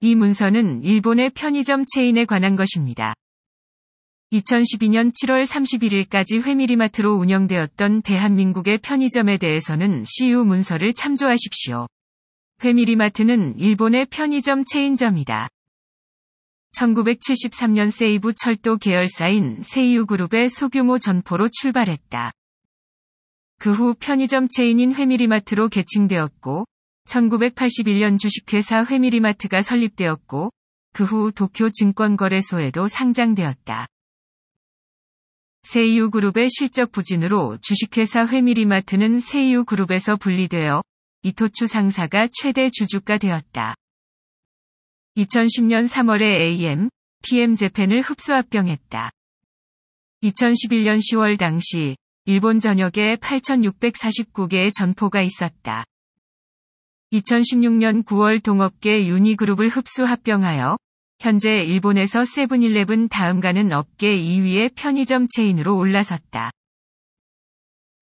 이 문서는 일본의 편의점 체인에 관한 것입니다. 2012년 7월 31일까지 회미리마트로 운영되었던 대한민국의 편의점에 대해서는 CU 문서를 참조하십시오. 회미리마트는 일본의 편의점 체인점이다. 1973년 세이브 철도 계열사인 세이유 그룹의 소규모 점포로 출발했다. 그 후 편의점 체인인 회미리마트로 계칭되었고 1981년 주식회사 회미리마트가 설립되었고 그 후 도쿄 증권거래소에도 상장되었다. 세이유 그룹의 실적 부진으로 주식회사 회미리마트는 세이유 그룹에서 분리되어 이토추 상사가 최대 주주가 되었다. 2010년 3월에 AM, PM 재팬을 흡수 합병했다. 2011년 10월 당시 일본 전역에 8,649개의 전포가 있었다. 2016년 9월 동업계 유니그룹을 흡수 합병하여 현재 일본에서 세븐일레븐 다음가는 업계 2위의 편의점 체인으로 올라섰다.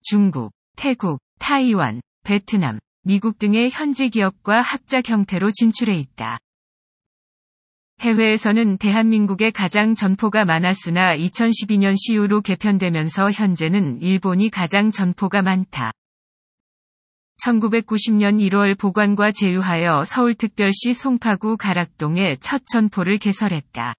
중국, 태국, 타이완, 베트남, 미국 등의 현지 기업과 합작 형태로 진출해 있다. 해외에서는 대한민국에 가장 점포가 많았으나 2012년 시유로 개편되면서 현재는 일본이 가장 점포가 많다. 1990년 1월 보관과 제휴하여 서울특별시 송파구 가락동에 첫 점포를 개설했다.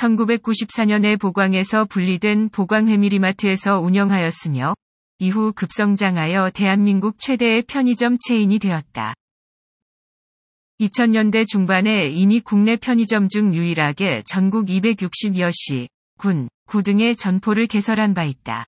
1994년에 보광에서 분리된 보광회밀이마트에서 운영하였으며 이후 급성장하여 대한민국 최대의 편의점 체인이 되었다. 2000년대 중반에 이미 국내 편의점 중 유일하게 전국 260여 시, 군, 구 등의 전포를 개설한 바 있다.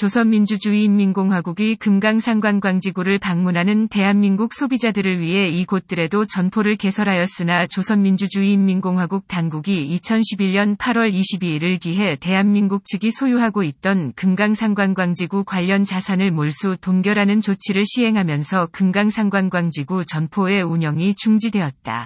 조선민주주의인민공화국이 금강상관광지구를 방문하는 대한민국 소비자들을 위해 이곳들에도 점포를 개설하였으나 조선민주주의인민공화국 당국이 2011년 8월 22일을 기해 대한민국 측이 소유하고 있던 금강상관광지구 관련 자산을 몰수 동결하는 조치를 시행하면서 금강상관광지구 점포의 운영이 중지되었다.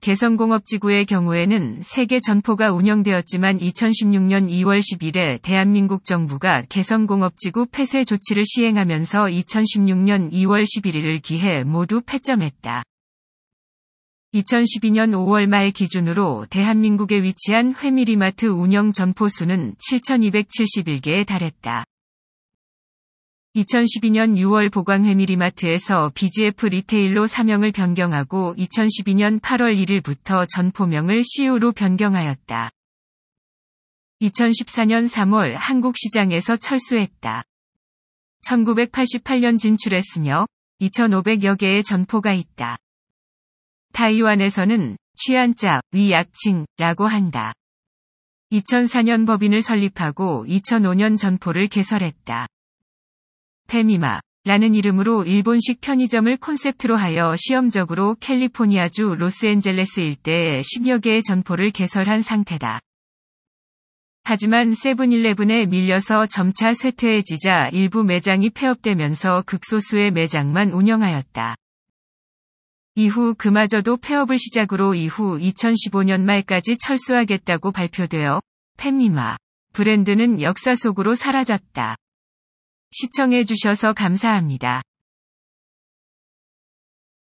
개성공업지구의 경우에는 세계 점포가 운영되었지만 2016년 2월 10일에 대한민국 정부가 개성공업지구 폐쇄 조치를 시행하면서 2016년 2월 11일을 기해 모두 폐점했다. 2012년 5월 말 기준으로 대한민국에 위치한 회밀이마트 운영 점포 수는 7,271개에 달했다. 2012년 6월 보광회미리마트에서 BGF 리테일로 사명을 변경하고 2012년 8월 1일부터 전포명을 CU로 e 변경하였다. 2014년 3월 한국 시장에서 철수했다. 1988년 진출했으며 2,500여 개의 전포가 있다. 타이완에서는 취한자, 위약칭라고 한다. 2004년 법인을 설립하고 2005년 전포를 개설했다. 페미마라는 이름으로 일본식 편의점을 콘셉트로 하여 시험적으로 캘리포니아주 로스앤젤레스 일대에 10여 개의 점포를 개설한 상태다. 하지만 세븐일레븐에 밀려서 점차 쇠퇴해지자 일부 매장이 폐업되면서 극소수의 매장만 운영하였다. 이후 그마저도 폐업을 시작으로 이후 2015년 말까지 철수하겠다고 발표되어 펜미마 브랜드는 역사 속으로 사라졌다. 시청해주셔서 감사합니다.